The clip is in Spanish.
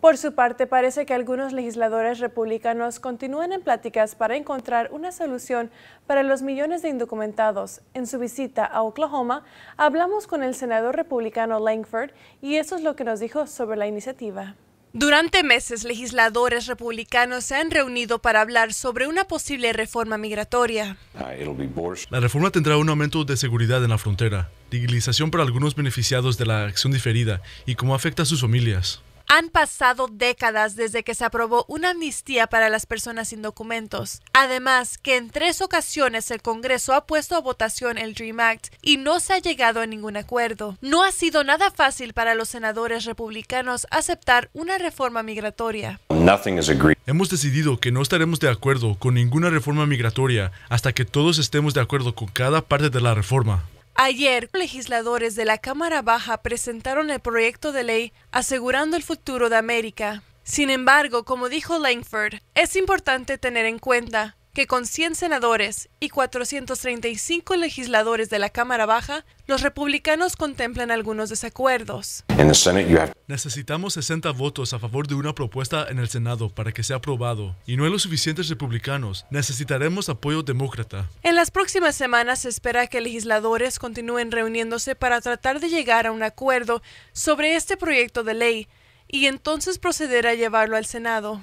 Por su parte, parece que algunos legisladores republicanos continúan en pláticas para encontrar una solución para los millones de indocumentados. En su visita a Oklahoma, hablamos con el senador republicano Langford y eso es lo que nos dijo sobre la iniciativa. Durante meses, legisladores republicanos se han reunido para hablar sobre una posible reforma migratoria. Ah, la reforma tendrá un aumento de seguridad en la frontera, legalización para algunos beneficiados de la acción diferida y cómo afecta a sus familias. Han pasado décadas desde que se aprobó una amnistía para las personas sin documentos. Además, que en tres ocasiones el Congreso ha puesto a votación el Dream Act y no se ha llegado a ningún acuerdo. No ha sido nada fácil para los senadores republicanos aceptar una reforma migratoria. Hemos decidido que no estaremos de acuerdo con ninguna reforma migratoria hasta que todos estemos de acuerdo con cada parte de la reforma. Ayer, legisladores de la Cámara Baja presentaron el proyecto de ley asegurando el futuro de América. Sin embargo, como dijo Langford, es importante tener en cuenta que con 100 senadores y 435 legisladores de la Cámara Baja, los republicanos contemplan algunos desacuerdos. Necesitamos 60 votos a favor de una propuesta en el Senado para que sea aprobado, y no hay los suficientes republicanos. Necesitaremos apoyo demócrata. En las próximas semanas se espera que legisladores continúen reuniéndose para tratar de llegar a un acuerdo sobre este proyecto de ley, y entonces proceder a llevarlo al Senado.